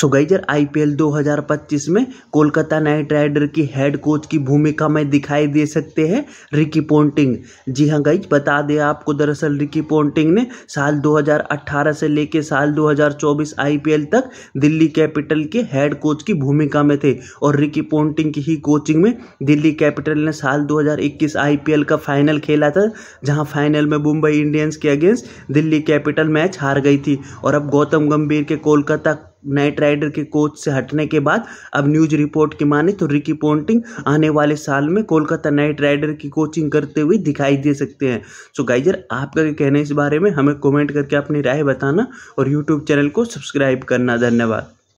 so geyser I P में Kolkata knight rider की head coach की भूमिका में दिखाई दे सकते हैं रिकी पोंटिंग जी हाँ गई बता दें आपको दरअसल रिकी पोंटिंग ने साल 2018 से लेकर साल 2024 आईपीएल तक दिल्ली कैपिटल के हेड कोच की भूमिका में थे और रिकी पोंटिंग की ही कोचिंग में दिल्ली कैपिटल ने साल 2021 आईपीएल का फाइनल खेला था जहां फाइनल में मुंबई इंडियंस के अगेंस्ट दिल्ली कैपिटल मैच हार गई थी और अब गौतम गंभीर के कोलकाता नाइट राइडर के कोच से हटने के बाद अब न्यूज रिपोर्ट की माने तो रिकी पोंटिंग आने वाले साल में कोलकाता नाइट राइडर की कोचिंग करते हुए दिखाई दे सकते हैं सो गाइजर आपका कहना है इस बारे में हमें कमेंट करके अपनी राय बताना और यूट्यूब चैनल को सब्सक्राइब करना धन्यवाद